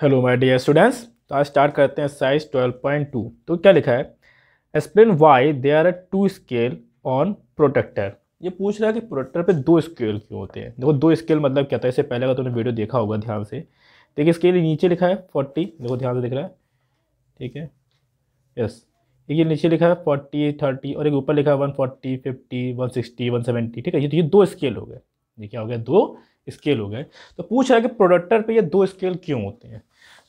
hello my dear students तो आज start करते हैं साइज 12.2 तो क्या लिखा है explain why they are a two scale on protractor ये पूछ रहा है कि प्रोटेक्टर पे दो स्केल क्यों होते हैं देखो दो स्केल मतलब क्या था इससे पहले का तुमने वीडियो देखा होगा ध्यान से देखिए स्केल नीचे लिखा है फोर्टी देखो ध्यान से दिख रहा है ठीक है यस ये नीचे लिखा है फोर्टी थर्टी और एक ऊपर लिखा है one forty fifty one sixty one seventy ठीक है ये तो ये दो स्केल हो गए ये क्या हो गया दो स्केल हो गए तो पूछ रहा है कि प्रोडक्टर पे ये दो स्केल क्यों होते हैं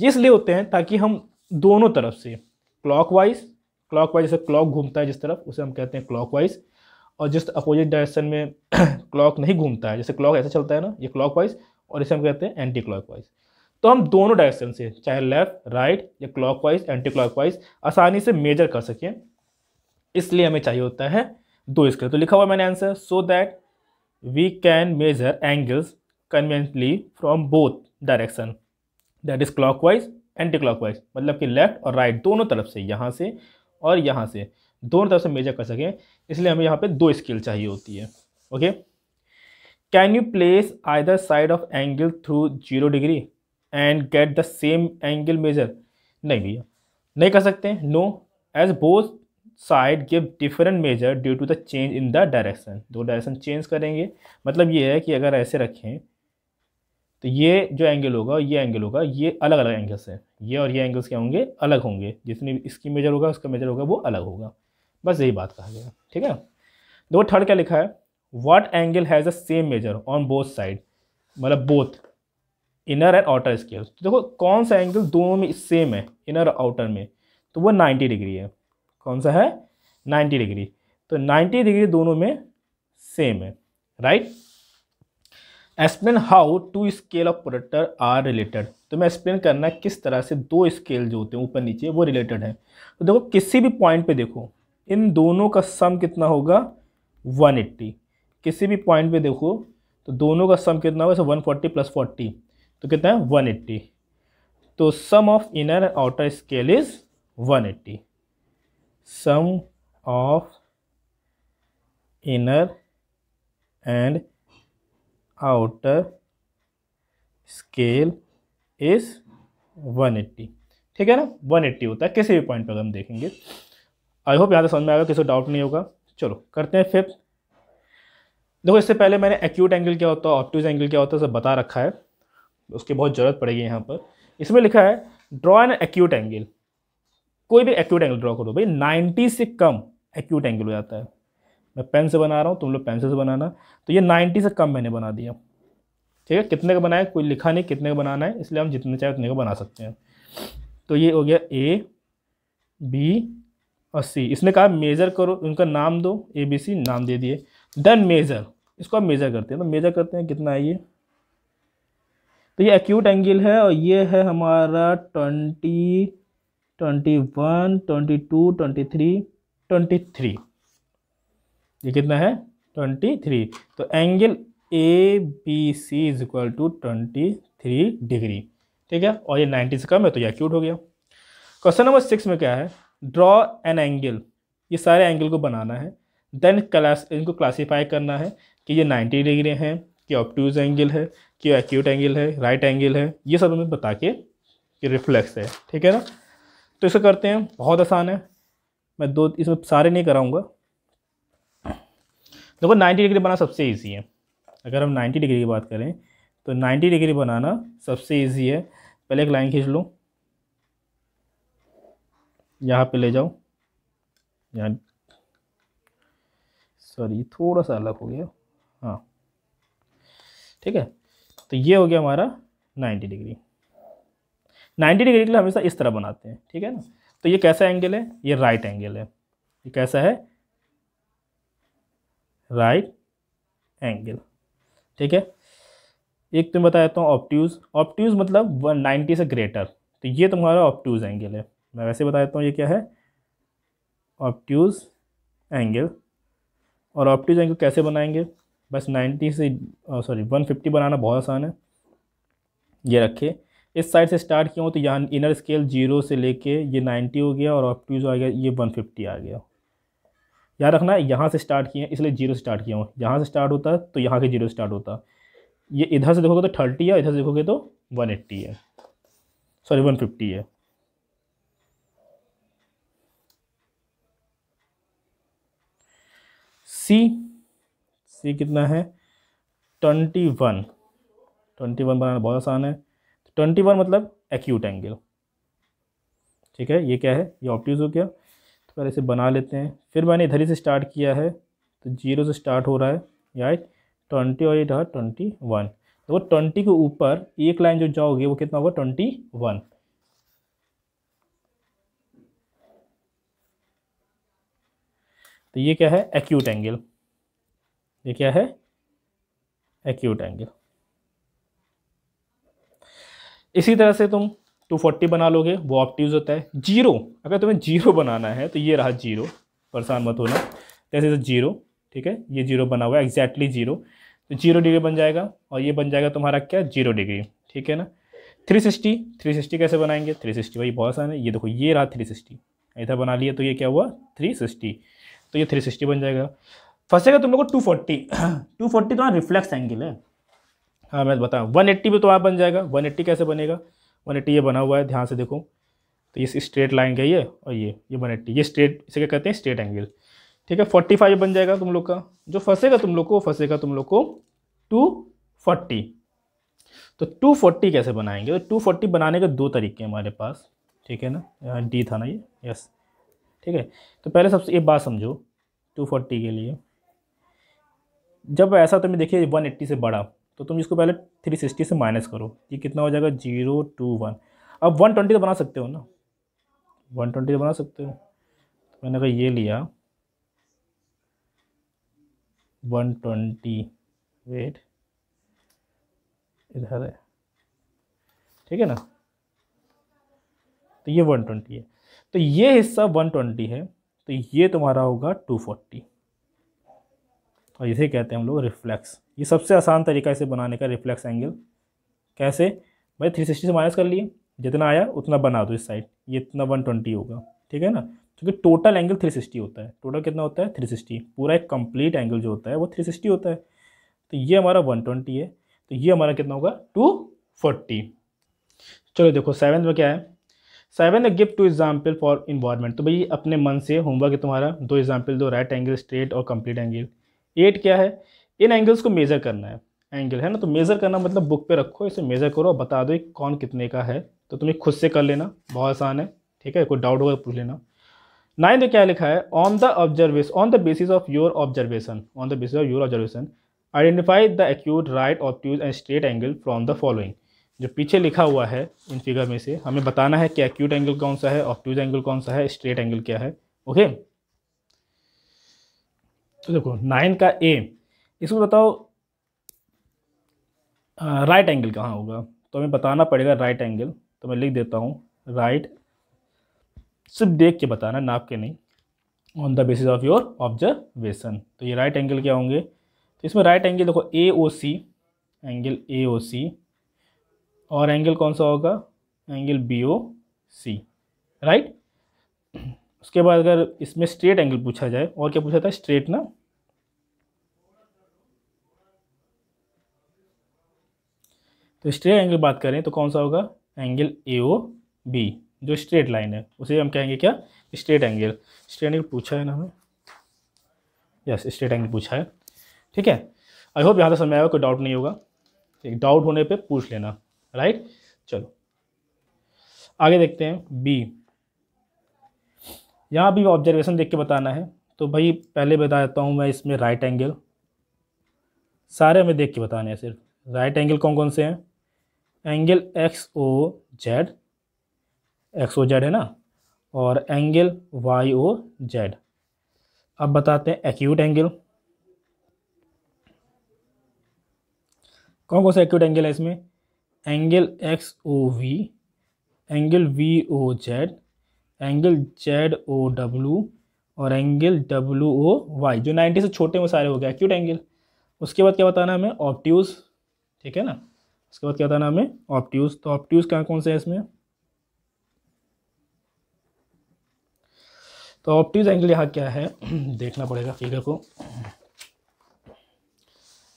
ये इसलिए होते हैं ताकि हम दोनों तरफ से क्लॉकवाइज क्लॉकवाइज जैसे क्लॉक घूमता है जिस तरफ उसे हम कहते हैं क्लॉकवाइज और जिस अपोजिट डायरेक्शन में क्लॉक नहीं घूमता है जैसे क्लॉक ऐसे चलता है ना ये वाइज और इसे हम कहते हैं एंटी वाइज तो हम दोनों डायरेक्शन से चाहे लेफ्ट राइट या वाइज एंटी वाइज आसानी से मेजर कर सकें इसलिए हमें चाहिए होता है दो स्केल तो लिखा हुआ मैंने answer so that we can measure angles conveniently from both direction that is clockwise anti clockwise मतलब कि लेफ्ट और राइट right, दोनों तरफ से यहाँ से और यहाँ से दोनों तरफ से मेजर कर सकें इसलिए हमें यहाँ पे दो स्केल चाहिए होती है okay can you place either side of angle through zero degree and get the same angle measure नहीं भैया नहीं कर सकते no as both side give different measure due to the change in the direction दो direction change करेंगे मतलब ये है कि अगर ऐसे रखें तो ये जो एंगल होगा ये एंगल होगा ये अलग अलग एंगल्स हैं ये और ये एंगल्स क्या होंगे अलग होंगे जितनी इसकी मेजर होगा उसका मेजर होगा वो अलग होगा बस यही बात कहा गया ठीक है देखो थर्ड क्या लिखा है what angle has a same measure on both side मतलब both inner and outer scale तो देखो कौन सा एंगल दोनों में सेम है इनर और आउटर में तो वो 90 डिग्री है कौन सा है 90 डिग्री तो 90 डिग्री दोनों में सेम है right explain how two scale of protractor are related तो मैं एक्सप्लेन करना है किस तरह से दो स्केल जो होते हैं ऊपर नीचे वो रिलेटेड है तो देखो किसी भी पॉइंट पे देखो इन दोनों का सम कितना होगा 180 किसी भी पॉइंट पे देखो तो दोनों का सम कितना होगा वन फोर्टी प्लस फोर्टी तो कितना है वन एट्टी तो sum of inner and outer scale is one eighty sum of inner and outer scale is 180 ठीक है ना 180 होता है किसी भी पॉइंट पर हम देखेंगे आई होप यहाँ से समझ में आएगा किसी डाउट नहीं होगा चलो करते हैं फिफ्थ देखो इससे पहले मैंने एक्यूट एंगल क्या होता है ऑप्टिज एंगल क्या होता है सब बता रखा है उसकी बहुत ज़रूरत पड़ेगी यहाँ पर इसमें लिखा है ड्रॉ एन एक्यूट एंगल कोई भी एक्यूट एंगल ड्रॉ करो भाई 90 से कम एक्यूट एंगल हो जाता है मैं पेन से बना रहा हूँ तुम लोग पेंसिल से बनाना तो ये नाइन्टी से कम मैंने बना दिया ठीक है कितने का बनाया कोई लिखा नहीं कितने का बनाना है इसलिए हम जितने चाहे उतने का बना सकते हैं तो ये हो गया ए बी और सी इसने कहा मेज़र करो उनका नाम दो ए बी सी नाम दे दिए देन मेज़र इसको आप मेज़र करते हैं तो मेज़र करते हैं कितना है ये तो ये एक्यूट एंगल है और ये है हमारा twenty twenty one twenty two twenty three twenty three ये कितना है ट्वेंटी थ्री तो angle A B C is equal to twenty three degree ठीक है और ये नाइन्टी से कम है तो ये एक्यूट हो गया क्वेश्चन नंबर सिक्स में क्या है ड्रॉ एन एंगल ये सारे एंगल को बनाना है देन क्लास इनको क्लासीफाई करना है कि ये नाइन्टी डिग्री हैं कि ऑप्टूज एंगल है कि एक्यूट एंगल है राइट एंगल है ये सब हमें बता के कि रिफ्लेक्स है ठीक है ना तो इसे करते हैं बहुत आसान है मैं दो इसमें सारे नहीं कराऊंगा देखो 90 डिग्री बनाना सबसे ईजी है अगर हम 90 डिग्री की बात करें तो 90 डिग्री बनाना सबसे ईजी है पहले एक लाइन खींच लो यहाँ पे ले जाओ यहाँ सॉरी थोड़ा सा अलग हो गया हाँ ठीक है तो ये हो गया हमारा 90 डिग्री 90 डिग्री के लिए हमेशा इस तरह बनाते हैं ठीक है ना तो ये कैसा एंगल है ये राइट एंगल है ये कैसा है राइट एंगल ठीक है एक तुम्हें बता देता हूँ ऑप्ट्यूज़ ऑप्ट्यूज़ मतलब वन नाइन्टी से ग्रेटर तो ये तुम्हारा ऑप्ट्यूज़ एंगल है मैं वैसे बता देता हूँ ये क्या है ऑप्ट्यूज़ एंगल और ऑप्ट्यूज़ एंगल कैसे बनाएंगे बस 90 से सॉरी 150 बनाना बहुत आसान है ये रखे इस साइड से स्टार्ट किया हूँ तो यहाँ इनर स्केल जीरो से लेके ये 90 हो गया और ऑप्ट्यूज़ आ गया ये 150 आ गया याद रखना यहाँ से स्टार्ट किए हैं इसलिए जीरो स्टार्ट किया हूँ यहाँ से स्टार्ट होता तो यहाँ के जीरो स्टार्ट होता ये इधर से देखोगे तो थर्टी है इधर से देखोगे तो वन एट्टी है सॉरी वन फिफ्टी है सी सी कितना है ट्वेंटी वन ट्वेंटी वन बनाना बहुत आसान है ट्वेंटी वन मतलब एक्यूट एंगल ठीक है ये क्या है ये ऑप्टिज हो गया पहले इसे बना लेते हैं फिर मैंने इधर ही से स्टार्ट किया है तो जीरो से स्टार्ट हो रहा है राइट ट्वेंटी और ये रहा ट्वेंटी वन तो वो ट्वेंटी के ऊपर एक लाइन जो जाओगे वो कितना होगा ट्वेंटी वन तो ये क्या है एक्यूट एंगल ये क्या है एक्यूट एंगल इसी तरह से तुम टू फोर्टी बना लोगे वो ऑप्टिव्स होता है जीरो अगर तुम्हें जीरो बनाना है तो ये रहा जीरो परेशान मत होना जैसे इज़ जीरो ठीक है ये जीरो बना हुआ है एग्जैक्टली जीरो तो जीरो डिग्री बन जाएगा और ये बन जाएगा तुम्हारा क्या जीरो डिग्री ठीक है ना थ्री सिक्सटी थ्री सिक्सटी कैसे बनाएंगे थ्री सिक्सटी भाई बहुत आसान है ये देखो ये रहा थ्री सिक्सटी इधर बना लिया तो ये क्या हुआ थ्री सिक्सटी तो ये थ्री सिक्सटी बन जाएगा फंसेगा तुम लोग को टू फोर्टी टू फोर्टी तुम्हारा रिफ्लेक्स एंगल है हाँ मैं बताऊँ वन एट्टी भी तो आप बन जाएगा वन एट्टी कैसे बनेगा वन एट्टी ये बना हुआ है ध्यान से देखो तो ये स्ट्रेट लाइन का ये और ये ये वन एट्टी ये स्ट्रेट इसे क्या कहते हैं स्ट्रेट एंगल ठीक है फोर्टी फाइव बन जाएगा तुम लोग का जो फंसेगा तुम लोग को फंसेगा तुम लोग को टू फोर्टी तो टू फोर्टी कैसे बनाएंगे तो टू फोर्टी बनाने के दो तरीके हैं हमारे पास ठीक है ना यहाँ डी था ना ये यस ठीक है तो पहले सबसे एक बात समझो टू फोर्टी के लिए जब ऐसा तुम्हें देखिए वन एट्टी से बड़ा तो तुम इसको पहले थ्री सिक्सटी से माइनस करो ये कितना हो जाएगा जीरो टू वन अब वन ट्वेंटी तो बना सकते हो ना वन ट्वेंटी तो बना सकते हो तो मैंने कहा ये लिया वन ट्वेंटी वेट इधर है ठीक है ना तो ये वन ट्वेंटी है तो ये हिस्सा वन ट्वेंटी है तो ये तुम्हारा होगा टू फोर्टी और इसे कहते हैं हम लोग रिफ्लेक्स ये सबसे आसान तरीका इसे बनाने का रिफ्लेक्स एंगल कैसे भाई थ्री सिक्सटी से माइनस कर लिए जितना आया उतना बना दो इस साइड ये इतना वन ट्वेंटी होगा ठीक है ना क्योंकि टोटल एंगल थ्री सिक्सटी होता है टोटल कितना होता है थ्री सिक्सटी पूरा एक कंप्लीट एंगल जो होता है वो थ्री सिक्सटी होता है तो ये हमारा वन ट्वेंटी है तो ये हमारा कितना होगा टू फोर्टी चलो देखो सेवन में क्या है seven give two example for environment तो भाई अपने मन से होमवर्क है तुम्हारा दो एग्जाम्पल दो राइट एंगल स्ट्रेट और कंप्लीट एंगल एट क्या है इन एंगल्स को मेज़र करना है एंगल है ना तो मेज़र करना मतलब बुक पे रखो इसे मेज़र करो और बता दो कौन कितने का है तो तुम्हें खुद से कर लेना बहुत आसान है ठीक है कोई डाउट होगा तो पूछ लेना नाइन में तो क्या लिखा है on the observation on the basis of your observation on the basis of your observation identify the acute right obtuse and straight angle from the following जो पीछे लिखा हुआ है इन फिगर में से हमें बताना है कि एक्यूट एंगल कौन सा है ऑप्टूज एंगल कौन सा है स्ट्रेट एंगल क्या है ओके तो देखो नाइन का ए इसको बताओ राइट एंगल कहाँ होगा तो हमें बताना पड़ेगा राइट एंगल तो मैं लिख देता हूँ राइट सिर्फ देख के बताना नाप के नहीं on the basis of your observation तो ये राइट एंगल क्या होंगे तो इसमें राइट एंगल देखो ए ओ सी एंगल ए ओ सी और एंगल कौन सा होगा angle B O C right उसके बाद अगर इसमें स्ट्रेट एंगल पूछा जाए और क्या पूछा था स्ट्रेट ना तो स्ट्रेट एंगल बात करें तो कौन सा होगा एंगल ए ओ बी जो स्ट्रेट लाइन है उसे हम कहेंगे क्या स्ट्रेट एंगल स्ट्रेट एंगल पूछा है ना हमें यस स्ट्रेट एंगल पूछा है ठीक है आई होप यहाँ तक समझ आएगा कोई डाउट नहीं होगा ठीक डाउट होने पे पूछ लेना राइट चलो आगे देखते हैं बी यहाँ भी ऑब्जर्वेशन देख के बताना है तो भाई पहले बता देता हूँ मैं इसमें राइट एंगल सारे हमें देख के बताने हैं सिर्फ राइट एंगल कौन कौन से हैं angle X O Z X O Z है ना और एंगल वाई ओ जेड अब बताते हैं एक्यूट एंगल कौन कौन सा एक्यूट एंगल है इसमें angle X O V angle V O Z angle Z O W और एंगल डब्लू ओ वाई जो नाइन्टी से छोटे में सारे हो गए एक्यूट एंगल उसके बाद क्या बताना हमें ऑप्ट्यूज़ ठीक है ना इसके बाद क्या था नाम तो तो है ऑप्ट्यूज तो ऑप्ट्यूज कहाँ तो कौन सा है इसमें तो ऑप्टिव एंगल यहाँ क्या है देखना पड़ेगा फिगर को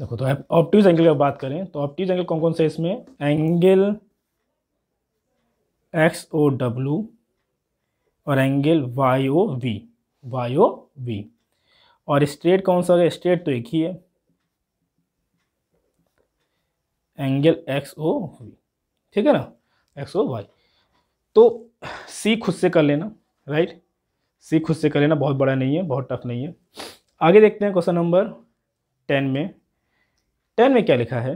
देखो तो ऑप्टिव एंगल की बात करें तो ऑप्टिव एंगल कौन कौन से है इसमें एंगल एक्स ओ डब्ल्यू और angle Y O V Y O V और स्ट्रेट कौन सा है स्ट्रेट तो एक ही है एंगल एक्स ओ वी ठीक है ना एक्स ओ वाई तो सी खुद से कर लेना राइट सी खुद से कर लेना बहुत बड़ा नहीं है बहुत टफ नहीं है आगे देखते हैं क्वेश्चन नंबर टेन में टेन में क्या लिखा है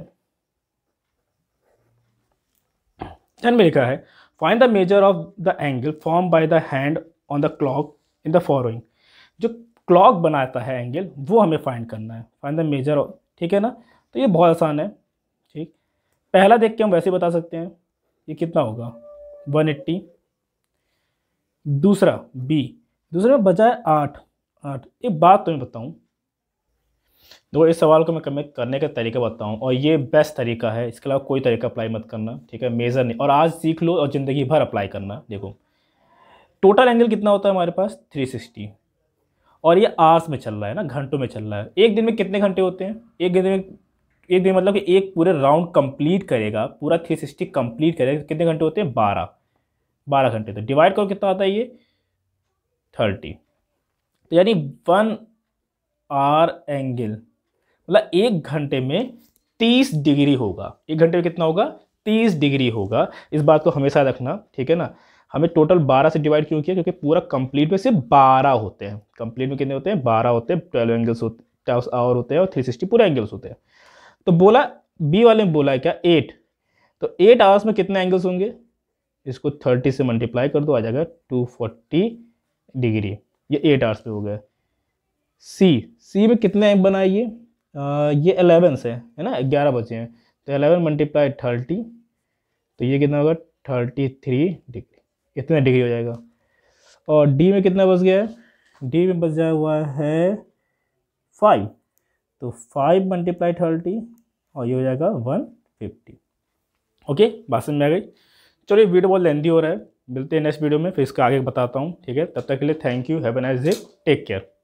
टेन में लिखा है find the measure of the angle form by the hand on the clock in the following जो क्लॉक बनाता है एंगल वो हमें फाइंड करना है फाइंड द मेजर ऑफ ठीक है ना तो ये बहुत आसान है पहला देख के हम वैसे बता सकते हैं ये कितना होगा 180 दूसरा बी दूसरे में बचा है आठ आठ एक बात तुम्हें तो बताऊं तो इस सवाल को मैं कमेंट करने का तरीका बताऊं और ये बेस्ट तरीका है इसके अलावा कोई तरीका अप्लाई मत करना ठीक है मेज़र नहीं और आज सीख लो और ज़िंदगी भर अप्लाई करना देखो टोटल एंगल कितना होता है हमारे पास सिक्सटी और ये आर्स में चल रहा है ना घंटों में चल रहा है एक दिन में कितने घंटे होते हैं एक दिन में एक दिन मतलब कि एक पूरे राउंड कंप्लीट करेगा पूरा थ्री सिक्सटी कंप्लीट करेगा कितने घंटे होते हैं बारह बारह घंटे तो डिवाइड करो कितना आता है ये थर्टी तो यानी वन आर एंगल मतलब एक घंटे में तीस डिग्री होगा एक घंटे में कितना होगा तीस डिग्री होगा इस बात को हमेशा रखना ठीक है ना हमें टोटल बारह से डिवाइड क्यों किया क्योंकि पूरा कंप्लीट में सिर्फ बारह होते हैं कंप्लीट में कितने होते हैं बारह होते हैं ट्वेल्व एंगल्स होते हैं आवर होते हैं और थ्री सिक्सटी पूरे एंगल्स होते हैं तो बोला बी वाले में बोला है क्या एट तो एट आवर्स में कितने एंगल्स होंगे इसको थर्टी से मल्टीप्लाई कर दो आ जाएगा टू फोर्टी डिग्री ये एट आवर्स पे हो गया सी सी में कितने एंग बनाए ये अलेवेंस है है ना ग्यारह बचे हैं तो एलेवन मल्टीप्लाई थर्टी तो ये कितना होगा थर्टी थ्री डिग्री इतना डिग्री हो जाएगा और डी में कितना बच गया है डी में बच गया हुआ है फाइव तो फाइव मल्टीप्लाई थर्टी और ये हो जाएगा वन फिफ्टी ओके समझ में आ गई चलिए वीडियो बहुत लेंदी हो रहा है मिलते हैं नेक्स्ट वीडियो में फिर इसका आगे बताता हूँ ठीक है तब तक के लिए thank you have a nice day take care